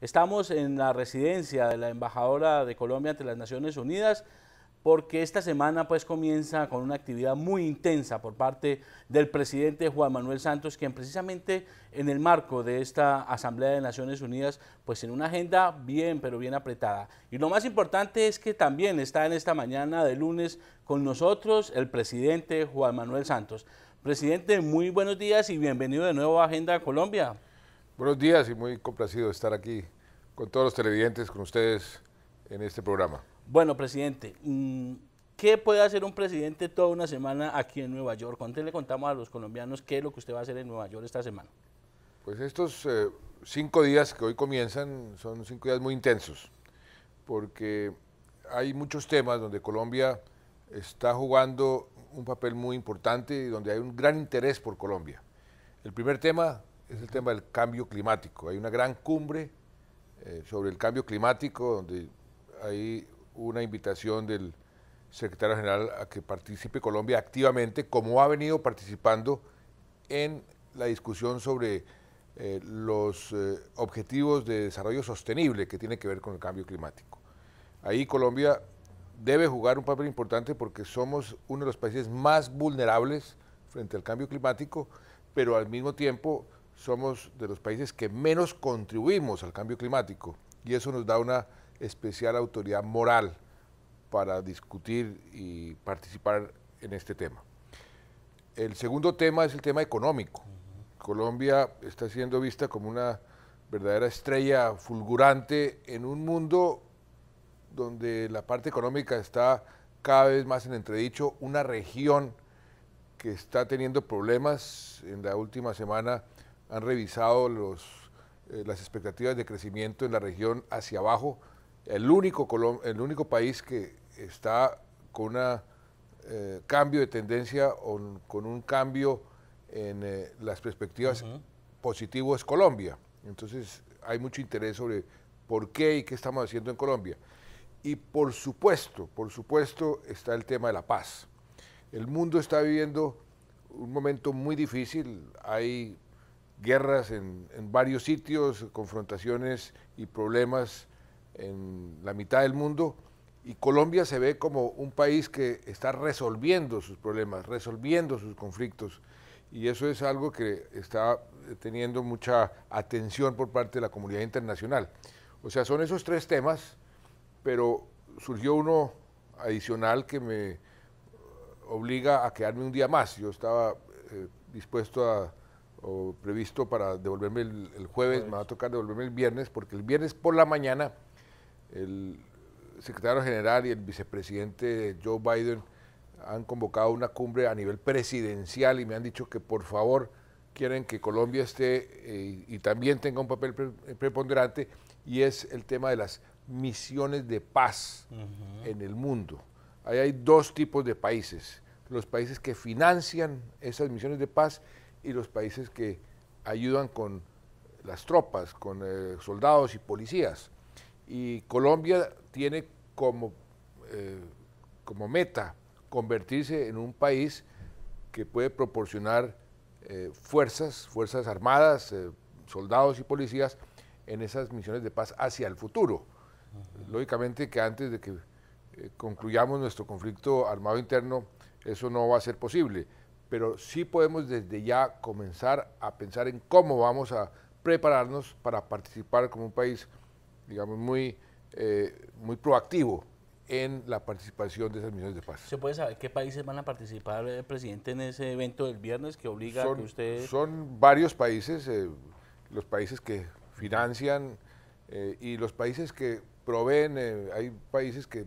Estamos en la residencia de la embajadora de Colombia ante las Naciones Unidas porque esta semana pues comienza con una actividad muy intensa por parte del presidente Juan Manuel Santos, quien precisamente en el marco de esta Asamblea de Naciones Unidas, pues en una agenda bien, pero bien apretada. Y lo más importante es que también está en esta mañana de lunes con nosotros el presidente Juan Manuel Santos. Presidente, muy buenos días y bienvenido de nuevo a Agenda Colombia. Buenos días y muy complacido de estar aquí con todos los televidentes, con ustedes en este programa. Bueno, presidente, mm, ¿qué puede hacer un presidente toda una semana aquí en Nueva York? ¿Cuánto le contamos a los colombianos qué es lo que usted va a hacer en Nueva York esta semana? Pues estos eh, cinco días que hoy comienzan son cinco días muy intensos, porque hay muchos temas donde Colombia está jugando un papel muy importante y donde hay un gran interés por Colombia. El primer tema es el tema del cambio climático. Hay una gran cumbre eh, sobre el cambio climático donde hay una invitación del secretario general a que participe Colombia activamente, como ha venido participando en la discusión sobre eh, los eh, objetivos de desarrollo sostenible que tiene que ver con el cambio climático. Ahí Colombia debe jugar un papel importante porque somos uno de los países más vulnerables frente al cambio climático, pero al mismo tiempo somos de los países que menos contribuimos al cambio climático y eso nos da una especial autoridad moral para discutir y participar en este tema. El segundo tema es el tema económico. Colombia está siendo vista como una verdadera estrella fulgurante en un mundo donde la parte económica está cada vez más en entredicho, una región que está teniendo problemas. En la última semana han revisado los, eh, las expectativas de crecimiento en la región hacia abajo. El único, el único país que está con un eh, cambio de tendencia o con un cambio en eh, las perspectivas positivas es Colombia. Entonces hay mucho interés sobre por qué y qué estamos haciendo en Colombia. Y por supuesto, por supuesto está el tema de la paz. El mundo está viviendo un momento muy difícil, hay guerras en, en varios sitios, confrontaciones y problemas en la mitad del mundo y Colombia se ve como un país que está resolviendo sus problemas, resolviendo sus conflictos. Y eso es algo que está teniendo mucha atención por parte de la comunidad internacional. O sea, son esos tres temas, pero surgió uno adicional que me obliga a quedarme un día más. Yo estaba eh, dispuesto a o previsto para devolverme el, jueves, me va a tocar devolverme el viernes, porque el viernes por la mañana el secretario general y el vicepresidente Joe Biden han convocado una cumbre a nivel presidencial y me han dicho que por favor quieren que Colombia esté eh, y también tenga un papel preponderante y es el tema de las misiones de paz en el mundo. Ahí hay dos tipos de países, los países que financian esas misiones de paz y los países que ayudan con las tropas, con eh, soldados y policías. Y Colombia tiene como, eh, como meta convertirse en un país que puede proporcionar eh, fuerzas, fuerzas armadas, soldados y policías en esas misiones de paz hacia el futuro. Lógicamente que antes de que concluyamos nuestro conflicto armado interno, eso no va a ser posible pero sí podemos desde ya comenzar a pensar en cómo vamos a prepararnos para participar como un país, digamos, muy, eh, muy proactivo en la participación de esas misiones de paz. ¿Se puede saber qué países van a participar, eh, presidente, en ese evento del viernes que obliga a que usted... Son varios países, eh, los países que financian y los países que proveen, hay países que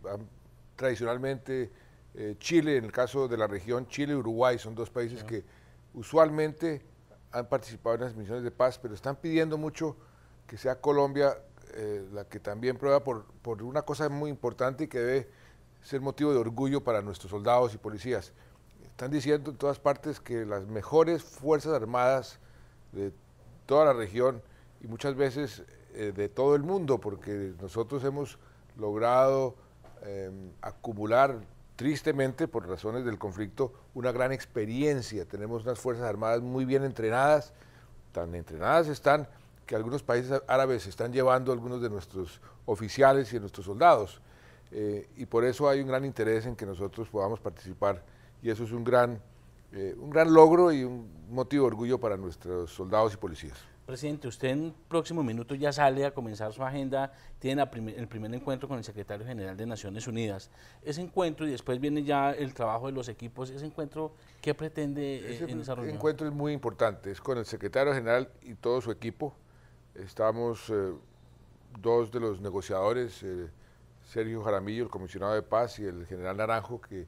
tradicionalmente eh, Chile, en el caso de la región, Chile y Uruguay son dos países que usualmente han participado en las misiones de paz, pero están pidiendo mucho que sea Colombia eh, la que también prueba por, una cosa muy importante y que debe ser motivo de orgullo para nuestros soldados y policías. Están diciendo en todas partes que las mejores Fuerzas Armadas de toda la región y muchas veces eh, de todo el mundo, porque nosotros hemos logrado em, acumular tristemente, por razones del conflicto, una gran experiencia. Tenemos unas Fuerzas Armadas muy bien entrenadas, tan entrenadas están que algunos países árabes están llevando algunos de nuestros oficiales y de nuestros soldados. Eh, y por eso hay un gran interés en que nosotros podamos participar y eso es un gran, eh, un gran logro y un motivo de orgullo para nuestros soldados y policías. Presidente, usted en próximo minuto ya sale a comenzar su agenda, tiene el primer encuentro con el secretario general de Naciones Unidas. Ese encuentro y después viene ya el trabajo de los equipos. ¿Ese encuentro qué pretende eh, Ese en encuentro es muy importante, es con el secretario general y todo su equipo. Estamos eh, dos de los negociadores, eh, Sergio Jaramillo, el comisionado de paz, y el general Naranjo, que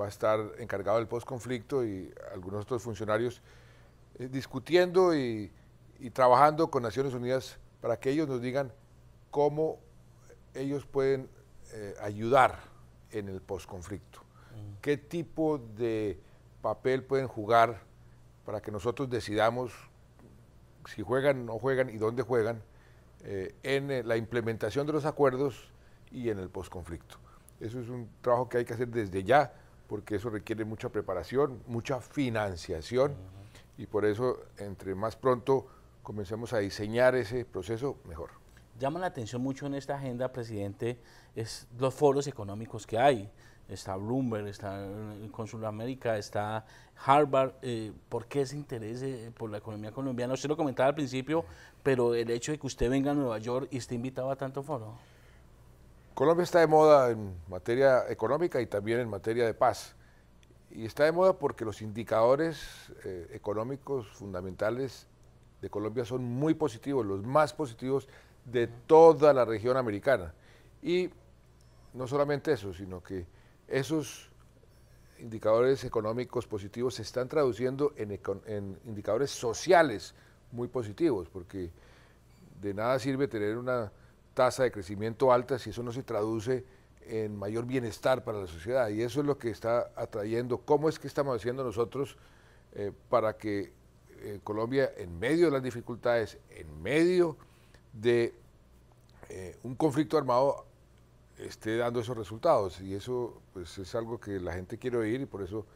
va a estar encargado del postconflicto y algunos otros funcionarios discutiendo y y trabajando con Naciones Unidas para que ellos nos digan cómo ellos pueden eh, ayudar en el posconflicto. Mm. ¿Qué tipo de papel pueden jugar para que nosotros decidamos si juegan, no juegan y dónde juegan eh, en eh, la implementación de los acuerdos y en el posconflicto? Eso es un trabajo que hay que hacer desde ya, porque eso requiere mucha preparación, mucha financiación, y por eso, entre más pronto comencemos a diseñar ese proceso mejor. Llama la atención mucho en esta agenda, presidente, es los foros económicos que hay. Está Bloomberg, está el eh, Consul América, está Harvard. Eh, ¿Por qué ese interés eh, por la economía colombiana? Usted lo comentaba al principio, pero el hecho de que usted venga a Nueva York y esté invitado a tanto foro. Colombia está de moda en materia económica y también en materia de paz. Y está de moda porque los indicadores económicos fundamentales de Colombia son muy positivos, los más positivos de toda la región americana. Y no solamente eso, sino que esos indicadores económicos positivos se están traduciendo en, indicadores sociales muy positivos, porque de nada sirve tener una tasa de crecimiento alta si eso no se traduce en mayor bienestar para la sociedad. Y eso es lo que está atrayendo, cómo es que estamos haciendo nosotros eh, para que eh, Colombia, en medio de las dificultades, en medio de eh, un conflicto armado, esté dando esos resultados. Y eso pues, es algo que la gente quiere oír y por eso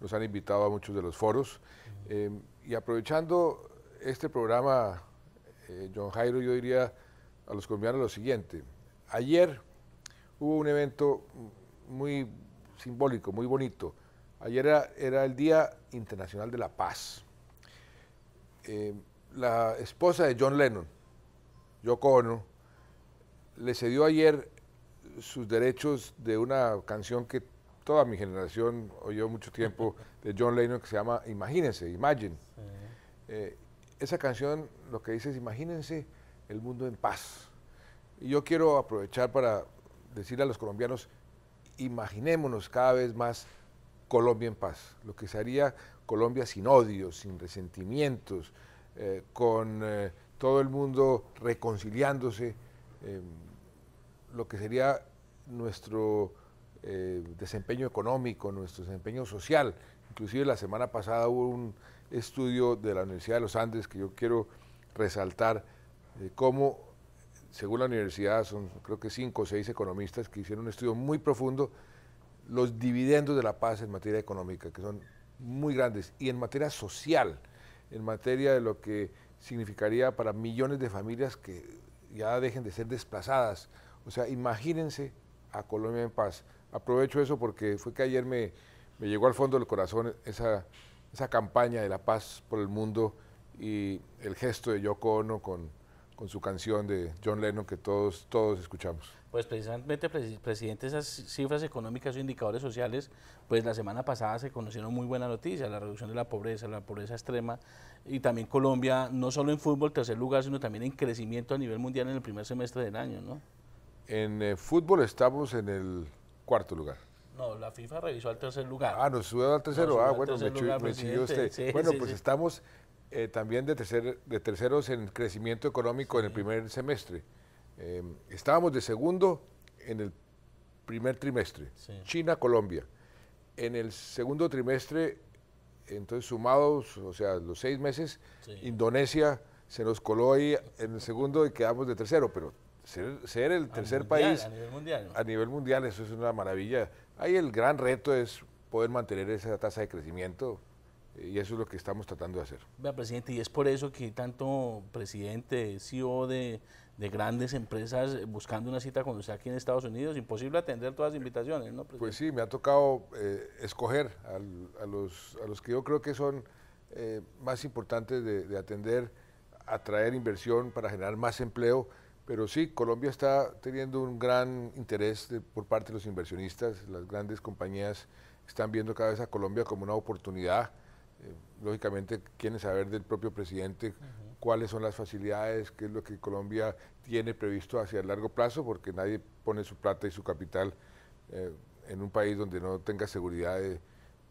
nos han invitado a muchos de los foros. Em, y aprovechando este programa, eh, John Jairo, yo diría a los colombianos lo siguiente. Ayer hubo un evento muy simbólico, muy bonito. Ayer era, el Día Internacional de la Paz. Eh, la esposa de John Lennon, Yoko Ono, le cedió ayer sus derechos de una canción que toda mi generación oyó mucho tiempo de John Lennon que se llama Imagínense, Imagine. Eh, esa canción lo que dice es imagínense el mundo en paz. Y yo quiero aprovechar para decirle a los colombianos, imaginémonos cada vez más Colombia en paz, lo que haría Colombia sin odios, sin resentimientos, eh, con eh, todo el mundo reconciliándose, em, lo que sería nuestro eh, desempeño económico, nuestro desempeño social. Inclusive la semana pasada hubo un estudio de la Universidad de los Andes que yo quiero resaltar cómo, según la universidad, son creo que cinco o seis economistas que hicieron un estudio muy profundo, los dividendos de la paz en materia económica, que son muy grandes y en materia social, en materia de lo que significaría para millones de familias que ya dejen de ser desplazadas. O sea, imagínense a Colombia en paz. Aprovecho eso porque fue que ayer me, me llegó al fondo del corazón esa, esa campaña de la paz por el mundo y el gesto de Yoko Ono con, con su canción de John Lennon que todos, todos escuchamos. Pues precisamente, presidente, esas cifras económicas o indicadores sociales, pues la semana pasada se conocieron muy buenas noticias, la reducción de la pobreza, la pobreza extrema, y también Colombia, no solo en fútbol tercer lugar, sino también en crecimiento a nivel mundial en el primer semestre del año, ¿no? En eh, fútbol estamos en el cuarto lugar. No, la FIFA revisó al tercer lugar. Ah, nos subió al tercero. ah, bueno, me, lugar, me usted. bueno, pues estamos eh, también de, tercer, de terceros en crecimiento económico en el primer semestre. Em, estábamos de segundo en el primer trimestre, China, Colombia. En el segundo trimestre, entonces sumados, o sea, los seis meses, Indonesia se nos coló ahí en el segundo y quedamos de tercero, pero ser, el tercer país a nivel, mundial. a nivel mundial, eso es una maravilla. Ahí el gran reto es poder mantener esa tasa de crecimiento y eso es lo que estamos tratando de hacer. presidente, y es por eso que tanto presidente, CEO de, de grandes empresas eh, buscando una cita cuando usted aquí en Estados Unidos, imposible atender todas las invitaciones, ¿no? Presidente? Pues sí, me ha tocado eh, escoger a, los, a los que yo creo que son eh, más importantes de, atender, atraer inversión para generar más empleo. Pero sí, Colombia está teniendo un gran interés por parte de los inversionistas, las grandes compañías están viendo cada vez a Colombia como una oportunidad lógicamente quieren saber del propio presidente cuáles son las facilidades, qué es lo que Colombia tiene previsto hacia el largo plazo, porque nadie pone su plata y su capital eh, en un país donde no tenga seguridad de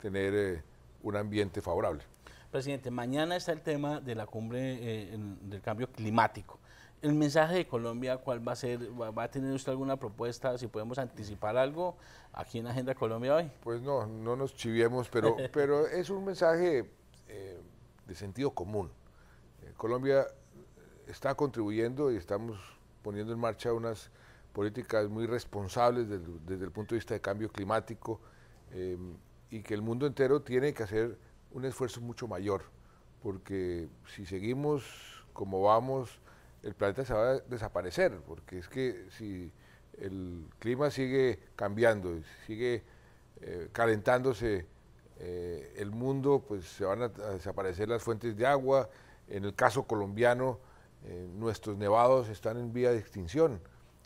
tener eh, un ambiente favorable. Presidente, mañana está el tema de la cumbre eh, del cambio climático. El mensaje de Colombia, ¿cuál va a ser? ¿Va a tener usted alguna propuesta? Si podemos anticipar algo aquí en Agenda Colombia hoy. Pues no, no nos chiviemos, pero, pero es un mensaje eh, de sentido común. Eh, Colombia eh, está contribuyendo y estamos poniendo en marcha unas políticas muy responsables desde, el punto de vista de cambio climático y que el mundo entero tiene que hacer un esfuerzo mucho mayor, porque si seguimos como vamos, el planeta se va a desaparecer, porque es que si el clima sigue cambiando, sigue calentándose eh, el mundo, pues se van a, desaparecer las fuentes de agua. En el caso colombiano, eh, nuestros nevados están en vía de extinción.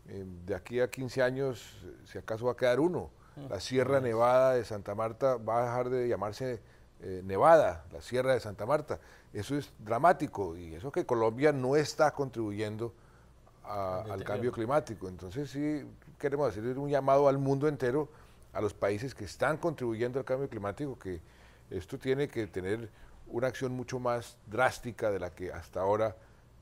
Eh, de aquí a 15 años, si acaso va a quedar uno. Mm. La Sierra Nevada de Santa Marta va a dejar de llamarse Nevada, la Sierra de Santa Marta. Eso es dramático y eso que Colombia no está contribuyendo al cambio climático. Entonces sí queremos hacer un llamado al mundo entero a los países que están contribuyendo al cambio climático, que esto tiene que tener una acción mucho más drástica de la que hasta ahora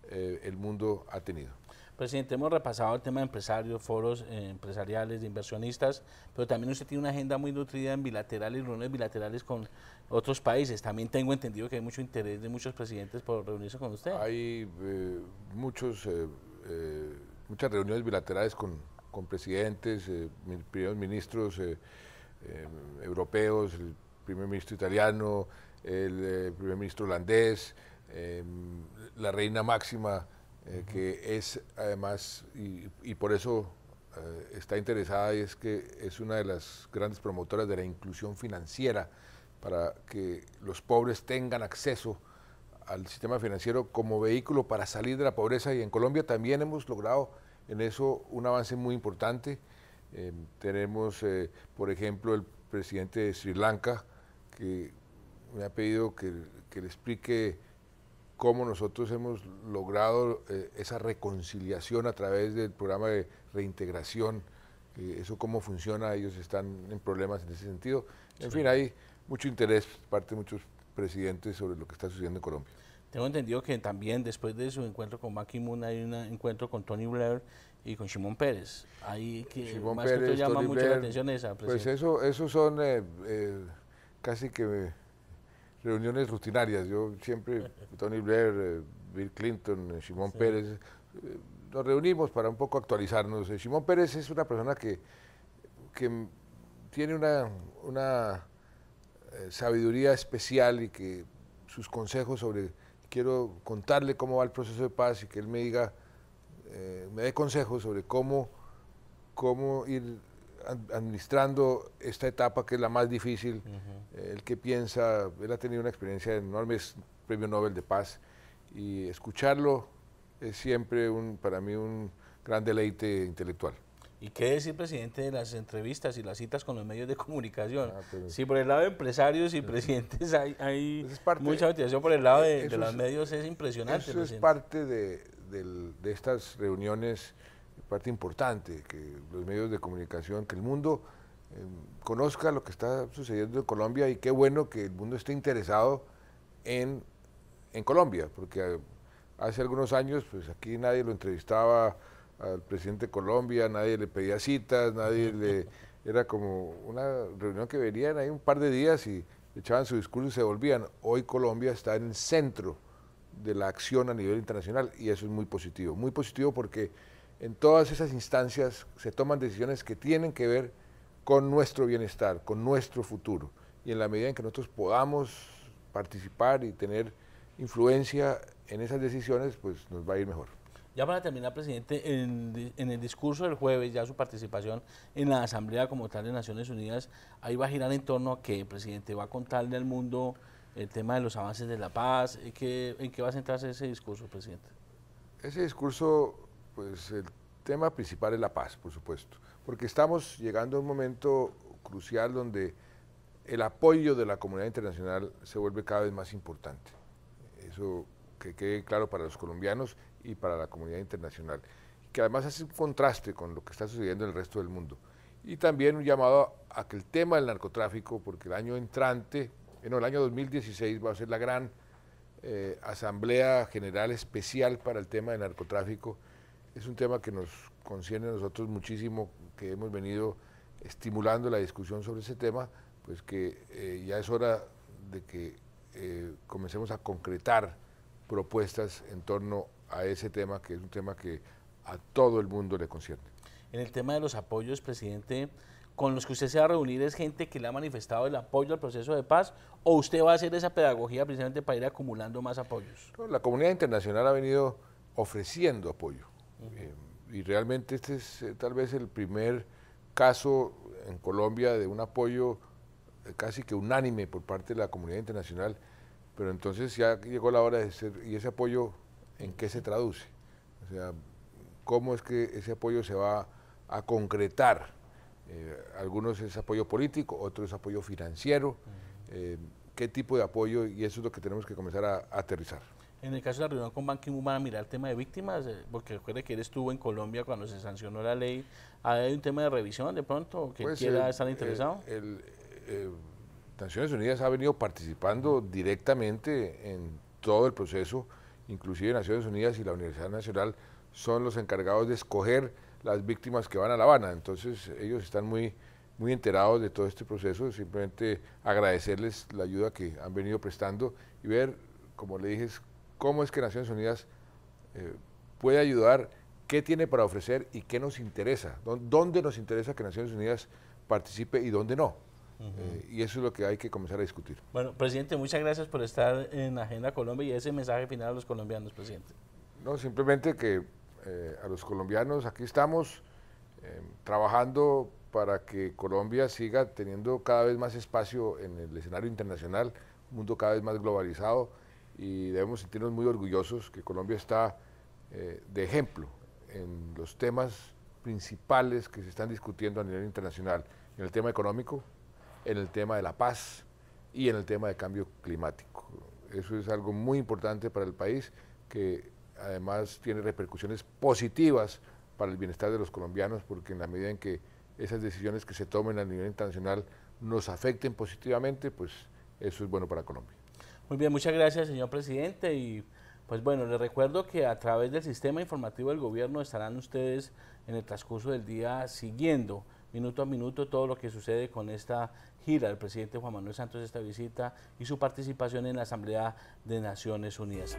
eh, el mundo ha tenido. Presidente, hemos repasado el tema de empresarios, foros eh, empresariales, de inversionistas, pero también usted tiene una agenda muy nutrida en bilaterales, reuniones bilaterales con otros países. También tengo entendido que hay mucho interés de muchos presidentes por reunirse con usted. Hay eh, muchas reuniones bilaterales con con presidentes, eh, primeros ministros eh, em, europeos, el primer ministro italiano, el eh, primer ministro holandés, em, la reina máxima, que es además, y por eso está interesada, y es que es una de las grandes promotoras de la inclusión financiera para que los pobres tengan acceso al sistema financiero como vehículo para salir de la pobreza y en Colombia también hemos logrado en eso un avance muy importante. Eh, tenemos, eh, por ejemplo, el presidente de Sri Lanka, que me ha pedido que, le explique cómo nosotros hemos logrado eh, esa reconciliación a través del programa de reintegración, eso cómo funciona, ellos están en problemas en ese sentido. En fin, hay mucho interés parte de muchos presidentes sobre lo que está sucediendo en Colombia. Tengo entendido que también después de su encuentro con Macky moon hay un encuentro con Tony Blair y con Simón Pérez. Ahí que más que llama mucho la atención esa. Pues eso, eso son eh, eh, casi que reuniones rutinarias. Yo siempre, Tony Blair, eh, Bill Clinton, Simón Pérez, nos reunimos para un poco actualizarnos. Simón Pérez es una persona que, que tiene una, una sabiduría especial y que sus consejos sobre quiero contarle cómo va el proceso de paz y que él me diga, eh, me dé consejos sobre cómo, cómo ir administrando esta etapa que es la más difícil. Eh, el que piensa, él ha tenido una experiencia enorme, es premio Nobel de Paz, y escucharlo es siempre un, para mí un gran deleite intelectual. ¿Y qué decir, presidente, de las entrevistas y las citas con los medios de comunicación? Ah, sí Si por el lado de empresarios y presidentes hay, hay mucha motivación por el lado de, eh, los medios, es impresionante. Eso es parte de, estas reuniones, parte importante, que los medios de comunicación, que el mundo em, conozca lo que está sucediendo en Colombia y qué bueno que el mundo esté interesado en, Colombia, porque eh, hace algunos años, pues aquí nadie lo entrevistaba al presidente de Colombia, nadie le pedía citas, nadie le... Era como una reunión que venían ahí un par de días y echaban su discurso y se volvían. Hoy Colombia está en el centro de la acción a nivel internacional y eso es muy positivo. Muy positivo porque en todas esas instancias se toman decisiones que tienen que ver con nuestro bienestar, con nuestro futuro. Y en la medida en que nosotros podamos participar y tener influencia en esas decisiones, pues nos va a ir mejor. Ya para terminar, presidente, en, el discurso del jueves, ya su participación en la Asamblea como tal de Naciones Unidas, ahí va a girar en torno a que, presidente, va a contarle al mundo el tema de los avances de la paz. en qué va a centrarse ese discurso, presidente? Ese discurso, pues el tema principal es la paz, por supuesto, porque estamos llegando a un momento crucial donde el apoyo de la comunidad internacional se vuelve cada vez más importante. Eso que quede claro para los colombianos y para la comunidad internacional, que además hace un contraste con lo que está sucediendo en el resto del mundo. Y también un llamado a que el tema del narcotráfico, porque el año entrante, en eh, el año 2016 va a ser la gran eh, Asamblea General Especial para el tema del narcotráfico, es un tema que nos concierne a nosotros muchísimo, que hemos venido estimulando la discusión sobre ese tema, pues que eh, ya es hora de que comencemos a concretar propuestas en torno a ese tema, que es un tema que a todo el mundo le concierne. En el tema de los apoyos, presidente, con los que usted se va a reunir es gente que le ha manifestado el apoyo al proceso de paz o usted va a hacer esa pedagogía precisamente para ir acumulando más apoyos? la comunidad internacional ha venido ofreciendo apoyo eh, y realmente este es eh, tal vez el primer caso en Colombia de un apoyo eh, casi que unánime por parte de la comunidad internacional, pero entonces ya llegó la hora de ser, y ese apoyo en qué se traduce. O sea, cómo es que ese apoyo se va a concretar. Eh, algunos es apoyo político, otros es apoyo financiero. Eh, ¿Qué tipo de apoyo? Y eso es lo que tenemos que comenzar a, aterrizar. En el caso de la reunión con Banking Ki-moon, mirar el tema de víctimas? Eh, porque recuerde que él estuvo en Colombia cuando se sancionó la ley. ¿Hay un tema de revisión de pronto que pues quiera estar interesado? El, Naciones Unidas ha venido participando directamente en todo el proceso inclusive Naciones Unidas y la Universidad Nacional son los encargados de escoger las víctimas que van a La Habana. Entonces ellos están muy, muy enterados de todo este proceso. Simplemente agradecerles la ayuda que han venido prestando y ver, como le dije, cómo es que Naciones Unidas eh, puede ayudar, qué tiene para ofrecer y qué nos interesa, dónde nos interesa que Naciones Unidas participe y dónde no. Eh, y eso es lo que hay que comenzar a discutir. Bueno, presidente, muchas gracias por estar en Agenda Colombia y ese mensaje final a los colombianos, presidente. No, simplemente que eh, a los colombianos aquí estamos em, trabajando para que Colombia siga teniendo cada vez más espacio en el escenario internacional, un mundo cada vez más globalizado y debemos sentirnos muy orgullosos que Colombia está eh, de ejemplo en los temas principales que se están discutiendo a nivel internacional. En el tema económico, en el tema de la paz y en el tema de cambio climático. Eso es algo muy importante para el país que además tiene repercusiones positivas para el bienestar de los colombianos porque en la medida en que esas decisiones que se tomen a nivel internacional nos afecten positivamente, pues eso es bueno para Colombia. Muy bien, muchas gracias, señor presidente. Y pues bueno, les recuerdo que a través del sistema informativo del gobierno estarán ustedes en el transcurso del día siguiendo minuto a minuto todo lo que sucede con esta gira del presidente Juan Manuel Santos esta visita y su participación en la Asamblea de Naciones Unidas.